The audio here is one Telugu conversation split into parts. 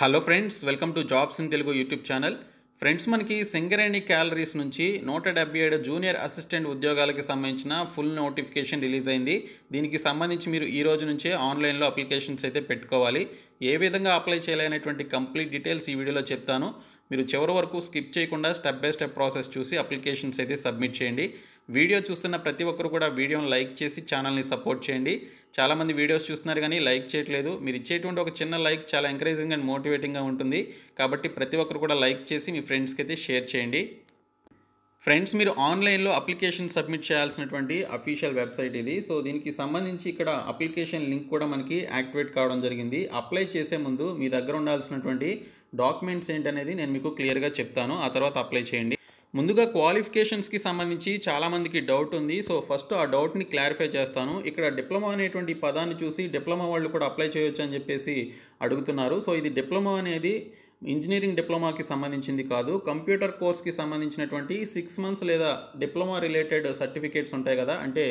hello friends welcome to jobs in Telugu YouTube channel friends మనకి సింగరేణి క్యాలరీస్ నుంచి నూట డెబ్బై ఏడు జూనియర్ అసిస్టెంట్ ఉద్యోగాలకి సంబంధించిన ఫుల్ నోటిఫికేషన్ రిలీజ్ అయింది దీనికి సంబంధించి మీరు ఈ రోజు నుంచే ఆన్లైన్లో అప్లికేషన్స్ అయితే పెట్టుకోవాలి ఏ విధంగా అప్లై చేయాలనేటువంటి కంప్లీట్ డీటెయిల్స్ ఈ వీడియోలో చెప్తాను మీరు చివరి వరకు స్కిప్ చేయకుండా స్టెప్ బై స్టెప్ ప్రాసెస్ చూసి అప్లికేషన్స్ అయితే సబ్మిట్ చేయండి వీడియో చూస్తున్న ప్రతి ఒక్కరు కూడా వీడియోని లైక్ చేసి ఛానల్ని సపోర్ట్ చేయండి చాలామంది వీడియోస్ చూస్తున్నారు కానీ లైక్ చేయట్లేదు మీరు ఇచ్చేటువంటి ఒక చిన్న లైక్ చాలా ఎంకరేజింగ్ అండ్ మోటివేటింగ్గా ఉంటుంది కాబట్టి ప్రతి ఒక్కరు కూడా లైక్ చేసి మీ ఫ్రెండ్స్కి అయితే షేర్ చేయండి ఫ్రెండ్స్ మీరు ఆన్లైన్లో అప్లికేషన్ సబ్మిట్ చేయాల్సినటువంటి అఫీషియల్ వెబ్సైట్ ఇది సో దీనికి సంబంధించి ఇక్కడ అప్లికేషన్ లింక్ కూడా మనకి యాక్టివేట్ కావడం జరిగింది అప్లై చేసే ముందు మీ దగ్గర ఉండాల్సినటువంటి డాక్యుమెంట్స్ ఏంటనేది నేను మీకు క్లియర్గా చెప్తాను ఆ తర్వాత అప్లై చేయండి ముందుగా క్వాలిఫికేషన్స్కి సంబంధించి చాలామందికి డౌట్ ఉంది సో ఫస్ట్ ఆ డౌట్ని క్లారిఫై చేస్తాను ఇక్కడ డిప్లొమా అనేటువంటి పదాన్ని చూసి డిప్లొమా వాళ్ళు కూడా అప్లై చేయొచ్చు అని చెప్పేసి అడుగుతున్నారు సో ఇది డిప్లొమా అనేది ఇంజనీరింగ్ డిప్లొమాకి సంబంధించింది కాదు కంప్యూటర్ కోర్స్కి సంబంధించినటువంటి సిక్స్ మంత్స్ లేదా డిప్లొమా రిలేటెడ్ సర్టిఫికేట్స్ ఉంటాయి కదా అంటే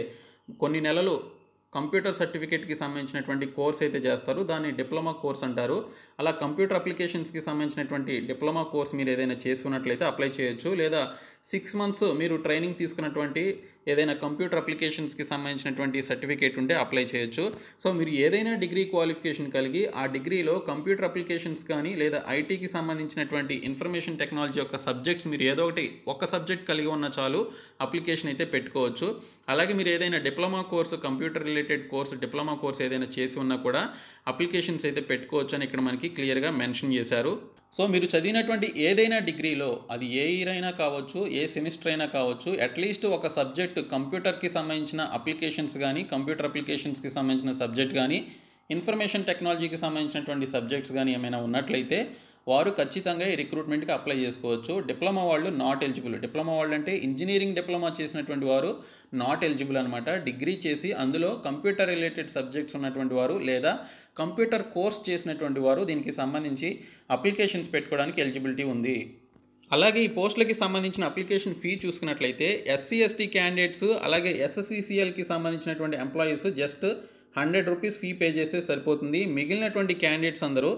కొన్ని నెలలు కంప్యూటర్ సర్టిఫికేట్కి సంబంధించినటువంటి కోర్స్ అయితే చేస్తారు దాన్ని డిప్లొమా కోర్స్ అంటారు అలా కంప్యూటర్ అప్లికేషన్స్కి సంబంధించినటువంటి డిప్లొమా కోర్స్ మీరు ఏదైనా చేసుకున్నట్లయితే అప్లై చేయొచ్చు లేదా సిక్స్ మంత్స్ మీరు ట్రైనింగ్ తీసుకున్నటువంటి ఏదైనా కంప్యూటర్ అప్లికేషన్స్కి సంబంధించినటువంటి సర్టిఫికేట్ ఉంటే అప్లై చేయొచ్చు సో మీరు ఏదైనా డిగ్రీ క్వాలిఫికేషన్ కలిగి ఆ డిగ్రీలో కంప్యూటర్ అప్లికేషన్స్ కానీ లేదా ఐటీకి సంబంధించినటువంటి ఇన్ఫర్మేషన్ టెక్నాలజీ యొక్క సబ్జెక్ట్స్ మీరు ఏదో ఒకటి ఒక సబ్జెక్ట్ కలిగి ఉన్న చాలు అప్లికేషన్ అయితే పెట్టుకోవచ్చు అలాగే మీరు ఏదైనా diploma course computer related course diploma course ఏదైనా చేసి ఉన్నా కూడా అప్లికేషన్స్ అయితే పెట్టుకోవచ్చు అని ఇక్కడ మనకి క్లియర్గా మెన్షన్ చేశారు సో మీరు చదివినటువంటి ఏదైనా డిగ్రీలో అది ఏ ఇయర్ అయినా కావచ్చు ఏ సెమిస్టర్ అయినా కావచ్చు అట్లీస్ట్ ఒక సబ్జెక్ట్ కంప్యూటర్కి సంబంధించిన అప్లికేషన్స్ కానీ కంప్యూటర్ అప్లికేషన్స్కి సంబంధించిన సబ్జెక్ట్ కానీ ఇన్ఫర్మేషన్ టెక్నాలజీకి సంబంధించినటువంటి సబ్జెక్ట్స్ కానీ ఏమైనా ఉన్నట్లయితే వారు ఖచ్చితంగా ఈ రిక్రూట్మెంట్కి అప్లై చేసుకోవచ్చు డిప్లొమా వాళ్ళు నాట్ ఎలిజిబుల్ డిప్లొమా వాళ్ళు అంటే ఇంజనీరింగ్ డిప్లొమా చేసినటువంటి వారు నాట్ ఎలిజిబుల్ అనమాట డిగ్రీ చేసి అందులో కంప్యూటర్ రిలేటెడ్ సబ్జెక్ట్స్ ఉన్నటువంటి వారు లేదా కంప్యూటర్ కోర్స్ చేసినటువంటి వారు దీనికి సంబంధించి అప్లికేషన్స్ పెట్టుకోవడానికి ఎలిజిబిలిటీ ఉంది అలాగే ఈ పోస్టులకి సంబంధించిన అప్లికేషన్ ఫీ చూసుకున్నట్లయితే ఎస్సీ ఎస్టీ క్యాండిడేట్స్ అలాగే ఎస్ఎస్సీసీఎల్కి సంబంధించినటువంటి employees just hundred rupees fee pay చేస్తే సరిపోతుంది మిగిలినటువంటి క్యాండిడేట్స్ అందరూ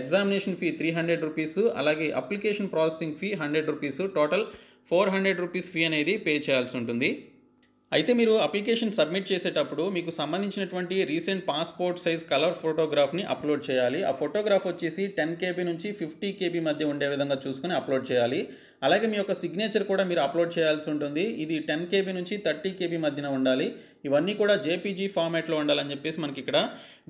examination fee three hundred rupees అలాగే application processing fee hundred rupees total four hundred rupees fee అనేది పే చేయాల్సి ఉంటుంది అయితే మీరు అప్లికేషన్ సబ్మిట్ చేసేటప్పుడు మీకు సంబంధించినటువంటి రీసెంట్ పాస్పోర్ట్ సైజ్ కలర్ ఫోటోగ్రాఫ్ని అప్లోడ్ చేయాలి ఆ ఫోటోగ్రాఫ్ వచ్చేసి టెన్ కేబీ నుంచి ఫిఫ్టీ కేబీ మధ్య ఉండే విధంగా చూసుకుని అప్లోడ్ చేయాలి అలాగే మీ యొక్క సిగ్నేచర్ కూడా మీరు అప్లోడ్ చేయాల్సి ఉంటుంది ఇది టెన్ కేబీ నుంచి థర్టీ కేబీ మధ్యన ఉండాలి ఇవన్నీ కూడా జేపీజీ ఫార్మాట్లో ఉండాలని చెప్పేసి మనకి ఇక్కడ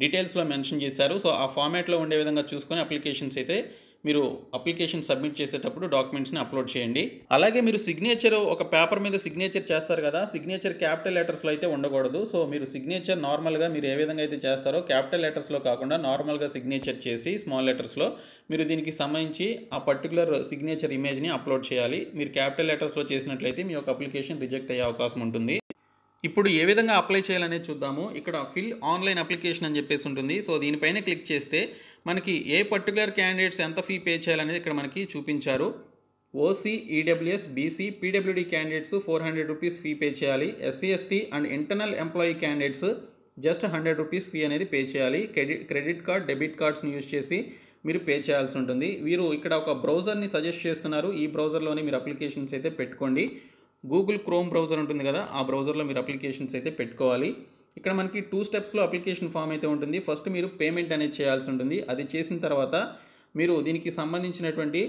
డీటెయిల్స్లో మెన్షన్ చేశారు సో ఆ ఫార్మాట్లో ఉండే విధంగా చూసుకొని అప్లికేషన్స్ అయితే మీరు అప్లికేషన్ సబ్మిట్ చేసేటప్పుడు డాక్యుమెంట్స్ని అప్లోడ్ చేయండి అలాగే మీరు సిగ్నేచర్ ఒక పేపర్ మీద సిగ్నేచర్ చేస్తారు కదా సిగ్నేచర్ క్యాపిటల్ లెటర్స్లో అయితే ఉండకూడదు సో మీరు సిగ్నేచర్ నార్మల్గా మీరు ఏ విధంగా అయితే చేస్తారో క్యాపిటల్ లెటర్స్లో కాకుండా నార్మల్గా సిగ్నేచర్ చేసి స్మాల్ లెటర్స్లో మీరు దీనికి సంబంధించి ఆ పర్టికులర్ సిగ్నేచర్ ఇమేజ్ని అప్లోడ్ చేయాలి మీరు క్యాపిటల్ లెటర్స్లో చేసినట్లయితే మీ యొక్క అప్లికేషన్ రిజెక్ట్ అయ్యే అవకాశం ఉంటుంది ఇప్పుడు ఏ విధంగా అప్లై చేయాలనేది చూద్దాము ఇక్కడ ఫిల్ ఆన్లైన్ అప్లికేషన్ అని చెప్పేసి ఉంటుంది సో దీనిపైన క్లిక్ చేస్తే మనకి ఏ పర్టికులర్ క్యాండిడేట్స్ ఎంత ఫీ పే చేయాలనేది ఇక్కడ మనకి చూపించారు OC EWS BC PWD candidates four hundred rupees fee pay చేయాలి SC ST and internal employee candidates just hundred rupees fee అనేది పే చేయాలి క్రెడిట్ క్రెడిట్ కార్డ్ డెబిట్ కార్డ్స్ని యూజ్ చేసి మీరు పే చేయాల్సి ఉంటుంది వీరు ఇక్కడ ఒక బ్రౌజర్ని సజెస్ట్ చేస్తున్నారు ఈ బ్రౌజర్లోనే మీరు అప్లికేషన్స్ అయితే పెట్టుకోండి గూగుల్ క్రోమ్ బ్రౌజర్ ఉంటుంది కదా ఆ బ్రౌజర్లో మీరు అప్లికేషన్స్ అయితే పెట్టుకోవాలి ఇక్కడ మనకి టూ స్టెప్స్లో అప్లికేషన్ ఫామ్ అయితే ఉంటుంది ఫస్ట్ మీరు పేమెంట్ అనేది చేయాల్సి ఉంటుంది అది చేసిన తర్వాత మీరు దీనికి సంబంధించినటువంటి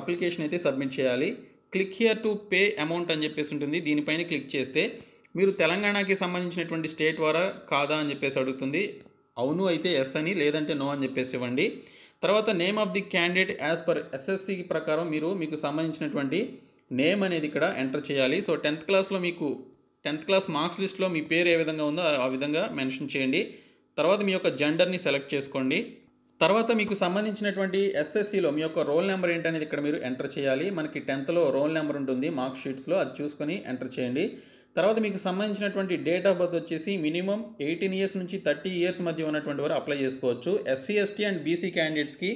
అప్లికేషన్ అయితే సబ్మిట్ చేయాలి click here to pay amount అని చెప్పేసి ఉంటుంది దీనిపైన క్లిక్ చేస్తే మీరు తెలంగాణకి సంబంధించినటువంటి స్టేట్ వారా కాదా అని చెప్పేసి అడుగుతుంది అవును అయితే ఎస్ అని లేదంటే నో అని చెప్పేసి ఇవ్వండి తర్వాత name of the candidate as per SSC ప్రకారం మీరు మీకు సంబంధించినటువంటి నేమ్ అనేది ఇక్కడ ఎంటర్ చేయాలి సో టెన్త్ క్లాస్లో మీకు టెన్త్ క్లాస్ మార్క్స్ లిస్ట్లో మీ పేరు ఏ విధంగా ఉందో ఆ విధంగా మెన్షన్ చేయండి తర్వాత మీ యొక్క జెండర్ని సెలెక్ట్ చేసుకోండి తర్వాత మీకు సంబంధించినటువంటి ఎస్ఎస్సిలో మీ యొక్క రోల్ నెంబర్ ఏంటనేది ఇక్కడ మీరు ఎంటర్ చేయాలి మనకి టెన్త్లో రోల్ నెంబర్ ఉంటుంది మార్క్ షీట్స్లో అది చూసుకొని ఎంటర్ చేయండి తర్వాత మీకు సంబంధించినటువంటి డేట్ ఆఫ్ బర్త్ వచ్చేసి మినిమం ఎయిటీన్ ఇయర్స్ నుంచి థర్టీ ఇయర్స్ మధ్య ఉన్నటువంటి వారు అప్లై చేసుకోవచ్చు ఎస్సీ ఎస్టీ అండ్ బీసీ క్యాండిడేట్స్కి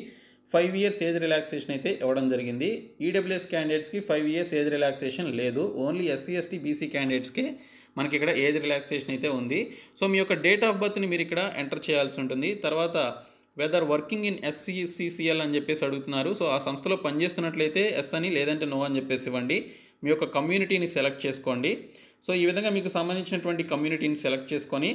ఫైవ్ ఇయర్స్ ఏజ్ రిలాక్సేషన్ అయితే ఇవ్వడం జరిగింది ఈడబ్ల్యూఎస్ e క్యాండిడేట్స్కి ఫైవ్ ఇయర్స్ ఏజ్ రిలాక్సేషన్ లేదు ఓన్లీ ఎస్సీ ఎస్టీ బీసీ క్యాండిడేట్స్కి మనకి ఇక్కడ ఏజ్ రిలాక్సేషన్ అయితే ఉంది సో మీ యొక్క డేట్ ఆఫ్ బర్త్ని మీరు ఇక్కడ ఎంటర్ చేయాల్సి ఉంటుంది తర్వాత వెదర్ వర్కింగ్ ఇన్ ఎస్సీసీసీఎల్ అని చెప్పేసి అడుగుతున్నారు సో ఆ సంస్థలో పనిచేస్తున్నట్లయితే ఎస్ అని లేదంటే నో అని చెప్పేసి ఇవ్వండి మీ యొక్క కమ్యూనిటీని సెలెక్ట్ చేసుకోండి సో ఈ విధంగా మీకు సంబంధించినటువంటి కమ్యూనిటీని సెలెక్ట్ చేసుకొని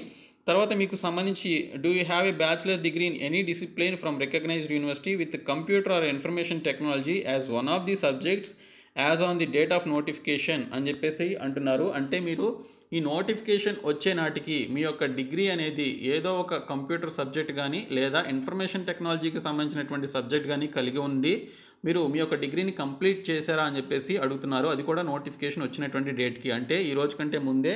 తర్వాత మీకు సంబంధించి do you have a bachelor degree in any discipline from recognised university with computer or information technology as one of the subjects as on the date of notification అని చెప్పేసి అంటున్నారు అంటే మీరు ఈ నోటిఫికేషన్ వచ్చే నాటికి మీ యొక్క డిగ్రీ అనేది ఏదో ఒక కంప్యూటర్ సబ్జెక్ట్ కానీ లేదా ఇన్ఫర్మేషన్ టెక్నాలజీకి సంబంధించినటువంటి సబ్జెక్ట్ కానీ కలిగి ఉండి మీరు మీ యొక్క డిగ్రీని కంప్లీట్ చేశారా అని చెప్పేసి అడుగుతున్నారు అది కూడా నోటిఫికేషన్ వచ్చినటువంటి డేట్కి అంటే ఈ రోజు కంటే ముందే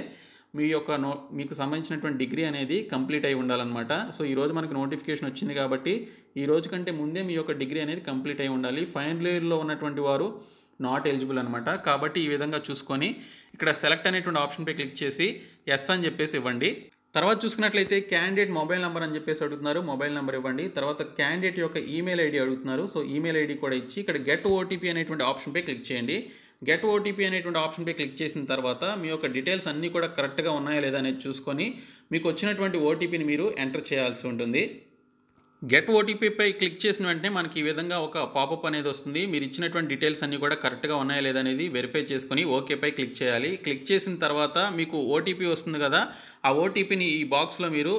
మీ యొక్క నో మీకు సంబంధించినటువంటి డిగ్రీ అనేది కంప్లీట్ అయి ఉండాలన్నమాట సో ఈరోజు మనకు నోటిఫికేషన్ వచ్చింది కాబట్టి ఈ రోజు కంటే ముందే మీ యొక్క డిగ్రీ అనేది కంప్లీట్ అయి ఉండాలి ఫైనల్ ఇయర్లో ఉన్నటువంటి వారు నాట్ ఎలిజిబుల్ అనమాట కాబట్టి ఈ విధంగా చూసుకొని ఇక్కడ సెలెక్ట్ అనేటువంటి ఆప్షన్పై క్లిక్ చేసి ఎస్ అని చెప్పేసి ఇవ్వండి తర్వాత చూసుకున్నట్లయితే క్యాండిడేట్ మొబైల్ నెంబర్ అని చెప్పేసి అడుగుతున్నారు మొబైల్ నెంబర్ ఇవ్వండి తర్వాత క్యాండిడేట్ యొక్క ఈమెయిల్ ఐడి అడుగుతున్నారు సో ఈమెయిల్ ఐడి కూడా ఇచ్చి ఇక్కడ గెట్ ఓటీపీ అనేటువంటి ఆప్షన్పై క్లిక్ చేయండి గెట్ ఓటీపీ అనేటువంటి ఆప్షన్పై క్లిక్ చేసిన తర్వాత మీ యొక్క డీటెయిల్స్ అన్నీ కూడా కరెక్ట్గా ఉన్నాయా లేదా అనేది చూసుకొని మీకు వచ్చినటువంటి ఓటీపీని మీరు ఎంటర్ చేయాల్సి ఉంటుంది గెట్ ఓటీపీపై క్లిక్ చేసిన వెంటనే మనకి ఈ విధంగా ఒక పాపప్ అనేది వస్తుంది మీరు ఇచ్చినటువంటి డీటెయిల్స్ అన్నీ కూడా కరెక్ట్గా ఉన్నాయా లేదా అనేది వెరిఫై చేసుకుని ఓకేపై క్లిక్ చేయాలి క్లిక్ చేసిన తర్వాత మీకు ఓటీపీ వస్తుంది కదా ఆ ఓటీపీని ఈ బాక్స్లో మీరు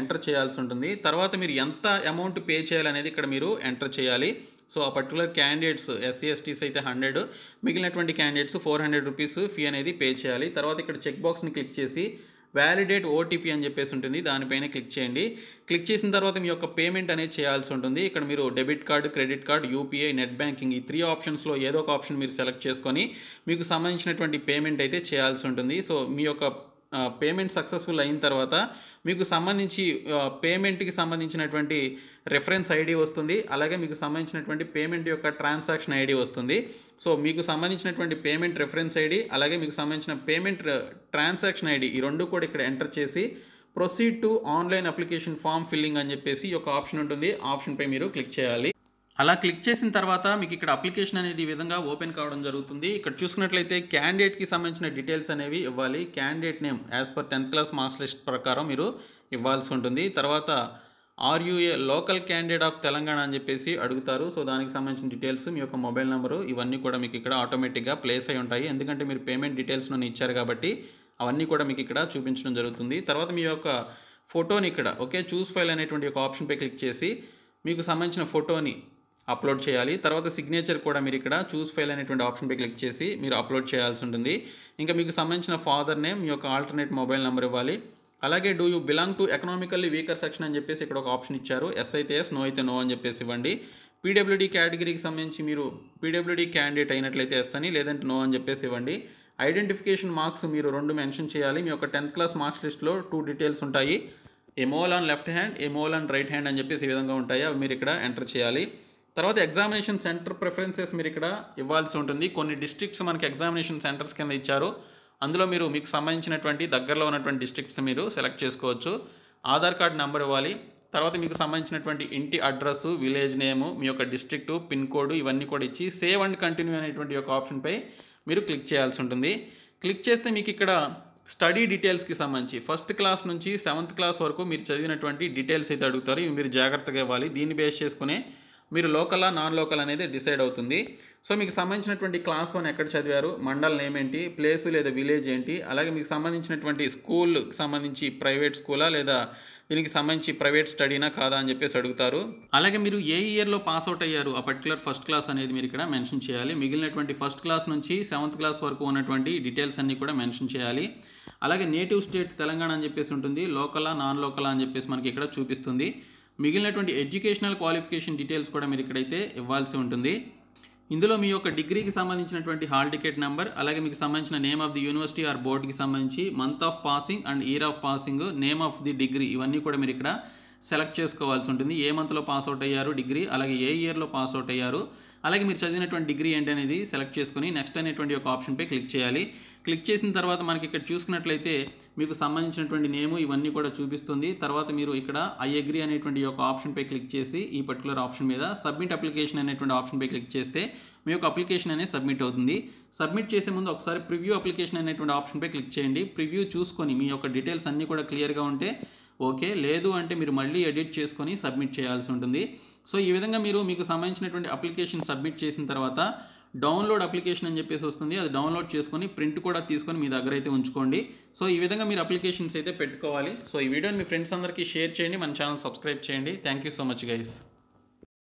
ఎంటర్ చేయాల్సి ఉంటుంది తర్వాత మీరు ఎంత అమౌంట్ పే చేయాలనేది ఇక్కడ మీరు ఎంటర్ చేయాలి సో ఆ పర్టికులర్ క్యాండిడేట్స్ ఎస్సీ ఎస్టీస్ అయితే హండ్రెడ్ మిగిలినటువంటి candidates four hundred rupees fee అనేది పే చేయాలి తర్వాత ఇక్కడ చెక్ బాక్స్ని క్లిక్ చేసి వ్యాలిడేట్ ఓటీపీ అని చెప్పేసి ఉంటుంది దానిపైన క్లిక్ చేయండి క్లిక్ చేసిన తర్వాత మీ యొక్క పేమెంట్ అనేది చేయాల్సి ఉంటుంది ఇక్కడ మీరు debit card credit card UPI net banking ఈ త్రీ ఆప్షన్స్లో ఏదో ఒక ఆప్షన్ మీరు సెలెక్ట్ చేసుకొని మీకు సంబంధించినటువంటి పేమెంట్ అయితే చేయాల్సి ఉంటుంది సో మీ యొక్క పేమెంట్ సక్సెస్ఫుల్ అయిన తర్వాత మీకు సంబంధించి పేమెంట్కి సంబంధించినటువంటి రెఫరెన్స్ ఐడి వస్తుంది అలాగే మీకు సంబంధించినటువంటి పేమెంట్ యొక్క ట్రాన్సాక్షన్ ఐడి వస్తుంది సో మీకు సంబంధించినటువంటి పేమెంట్ రెఫరెన్స్ ఐడి అలాగే మీకు సంబంధించిన పేమెంట్ ట్రాన్సాక్షన్ ఐడి ఈ రెండు కూడా ఇక్కడ ఎంటర్ చేసి proceed to online application form filling అని చెప్పేసి ఒక ఆప్షన్ ఉంటుంది ఆప్షన్పై మీరు క్లిక్ చేయాలి అలా క్లిక్ చేసిన తర్వాత మీకు ఇక్కడ అప్లికేషన్ అనేది ఈ విధంగా ఓపెన్ కావడం జరుగుతుంది ఇక్కడ చూసుకున్నట్లయితే క్యాండిడేట్కి సంబంధించిన డీటెయిల్స్ అనేవి ఇవ్వాలి candidate name as per tenth class marks list ప్రకారం మీరు ఇవ్వాల్సి ఉంటుంది తర్వాత are you a local candidate of Telangana అని చెప్పేసి అడుగుతారు సో దానికి సంబంధించిన డీటెయిల్స్ మీ యొక్క మొబైల్ నెంబరు ఇవన్నీ కూడా మీకు ఇక్కడ ఆటోమేటిక్గా ప్లేస్ అయి ఉంటాయి ఎందుకంటే మీరు పేమెంట్ డీటెయిల్స్ నన్ను ఇచ్చారు కాబట్టి అవన్నీ కూడా మీకు ఇక్కడ చూపించడం జరుగుతుంది తర్వాత మీ యొక్క ఫోటోని ఇక్కడ ఓకే చూస్ ఫైల్ అనేటువంటి ఒక ఆప్షన్పై క్లిక్ చేసి మీకు సంబంధించిన ఫోటోని అప్లోడ్ చేయాలి తర్వాత సిగ్నేచర్ కూడా మీరు ఇక్కడ చూస్ ఫైల్ అనేటువంటి ఆప్షన్పై క్లిక్ చేసి మీరు అప్లోడ్ చేయాల్సి ఉంటుంది ఇంకా మీకు సంబంధించిన ఫాదర్ నేమ్ మీ యొక్క ఆల్టర్నేట్ మొబైల్ నెంబర్ ఇవ్వాలి అలాగే do you belong to economically weaker section అని చెప్పేసి ఇక్కడ ఒక ఆప్షన్ ఇచ్చారు ఎస్ అయితే ఎస్ నో అయితే నో అని చెప్పేసి ఇవ్వండి పీడబ్ల్యూడీ కేటగిరీకి సంబంధించి మీరు పీడబ్ల్యూడీ క్యాండిడేట్ అయినట్లయితే ఎస్ అని లేదంటే నో అని చెప్పేసి ఇవ్వండి ఐడెంటిఫికేషన్ మార్క్స్ మీరు రెండు మెన్షన్ చేయాలి మీ యొక్క టెన్త్ క్లాస్ మార్క్స్ లిస్ట్లో టూ డీటెయిల్స్ ఉంటాయి a mole on left hand a mole on right hand అని చెప్పేసి ఈ విధంగా ఉంటాయి అవి మీరు ఇక్కడ ఎంటర్ చేయాలి తర్వాత ఎగ్జామినేషన్ సెంటర్ ప్రిఫరెన్సెస్ మీరు ఇక్కడ ఇవ్వాల్సి ఉంటుంది కొన్ని డిస్ట్రిక్ట్స్ మనకి ఎగ్జామినేషన్ సెంటర్స్ కింద ఇచ్చారు అందులో మీరు మీకు సంబంధించినటువంటి దగ్గరలో ఉన్నటువంటి డిస్ట్రిక్ట్స్ మీరు సెలెక్ట్ చేసుకోవచ్చు ఆధార్ కార్డ్ నెంబర్ ఇవ్వాలి తర్వాత మీకు సంబంధించినటువంటి ఇంటి అడ్రస్ విలేజ్ నేము మీ యొక్క డిస్ట్రిక్టు పిన్ కోడ్ ఇవన్నీ కూడా ఇచ్చి సేవ్ అండ్ కంటిన్యూ అనేటువంటి ఒక ఆప్షన్పై మీరు క్లిక్ చేయాల్సి ఉంటుంది క్లిక్ చేస్తే మీకు ఇక్కడ స్టడీ డీటెయిల్స్కి సంబంధించి ఫస్ట్ క్లాస్ నుంచి సెవెంత్ క్లాస్ వరకు మీరు చదివినటువంటి డీటెయిల్స్ అయితే అడుగుతారు ఇవి మీరు జాగ్రత్తగా ఇవ్వాలి దీన్ని బేస్ చేసుకునే మీరు లోకల్ నాన్ లోకల్ అనేది డిసైడ్ అవుతుంది సో మీకు సంబంధించినటువంటి క్లాస్ వన్ ఎక్కడ చదివారు మండల్ నేమ్ ఏంటి ప్లేసు లేదా విలేజ్ ఏంటి అలాగే మీకు సంబంధించినటువంటి స్కూల్కి సంబంధించి ప్రైవేట్ స్కూలా లేదా దీనికి సంబంధించి ప్రైవేట్ స్టడీనా కాదా అని చెప్పేసి అడుగుతారు అలాగే మీరు ఏ ఇయర్లో పాస్ అవుట్ అయ్యారు ఆ పర్టికులర్ ఫస్ట్ క్లాస్ అనేది మీరు ఇక్కడ మెన్షన్ చేయాలి మిగిలినటువంటి ఫస్ట్ క్లాస్ నుంచి సెవెంత్ క్లాస్ వరకు ఉన్నటువంటి డీటెయిల్స్ అన్నీ కూడా మెన్షన్ చేయాలి అలాగే నేటివ్ స్టేట్ తెలంగాణ అని చెప్పేసి ఉంటుంది లోకలా నాన్ లోకలా అని చెప్పేసి మనకి ఇక్కడ చూపిస్తుంది మిగిలినటువంటి ఎడ్యుకేషనల్ క్వాలిఫికేషన్ డీటెయిల్స్ కూడా మీరు ఇక్కడైతే ఇవ్వాల్సి ఉంటుంది ఇందులో మీ యొక్క డిగ్రీకి సంబంధించినటువంటి హాల్ టికెట్ నెంబర్ అలాగే మీకు సంబంధించిన name of the university or బోర్డుకి సంబంధించి month of passing and year of passing name of the degree ఇవన్నీ కూడా మీరు ఇక్కడ సెలెక్ట్ చేసుకోవాల్సి ఉంటుంది ఏ మంత్లో పాస్ అవుట్ అయ్యారు డిగ్రీ అలాగే ఏ ఇయర్లో పాస్ అవుట్ అయ్యారు అలాగే మీరు చదివినటువంటి డిగ్రీ ఏంటి అనేది సెలెక్ట్ చేసుకుని నెక్స్ట్ అనేటువంటి ఒక ఆప్షన్పై క్లిక్ చేయాలి క్లిక్ చేసిన తర్వాత మనకి ఇక్కడ చూసుకున్నట్లయితే మీకు సంబంధించినటువంటి నేము ఇవన్నీ కూడా చూపిస్తుంది తర్వాత మీరు ఇక్కడ ఐ అగ్రీ అనేటువంటి ఒక ఆప్షన్పై క్లిక్ చేసి ఈ పర్టికులర్ ఆప్షన్ మీద సబ్మిట్ అప్లికేషన్ అనేటువంటి ఆప్షన్పై క్లిక్ చేస్తే మీ యొక్క అప్లికేషన్ అనేది సబ్మిట్ అవుతుంది సబ్మిట్ చేసే ముందు ఒకసారి ప్రివ్యూ అప్లికేషన్ అనేటువంటి ఆప్షన్పై క్లిక్ చేయండి ప్రివ్యూ చూసుకొని మీ యొక్క డీటెయిల్స్ అన్నీ కూడా క్లియర్గా ఉంటే ఓకే లేదు అంటే మీరు మళ్ళీ ఎడిట్ చేసుకొని సబ్మిట్ చేయాల్సి ఉంటుంది సో ఈ విధంగా మీరు మీకు సంబంధించినటువంటి అప్లికేషన్ సబ్మిట్ చేసిన తర్వాత డౌన్లోడ్ అప్లికేషన్ అని చెప్పేసి వస్తుంది అది డౌన్లోడ్ చేసుకొని ప్రింట్ కూడా తీసుకొని మీ దగ్గర అయితే ఉంచుకోండి సో ఈ విధంగా మీరు అప్లికేషన్స్ అయితే పెట్టుకోవాలి సో ఈ వీడియోని మీ ఫ్రెండ్స్ అందరికీ షేర్ చేయండి మన ఛానల్ సబ్స్క్రైబ్ చేయండి thank you so much guys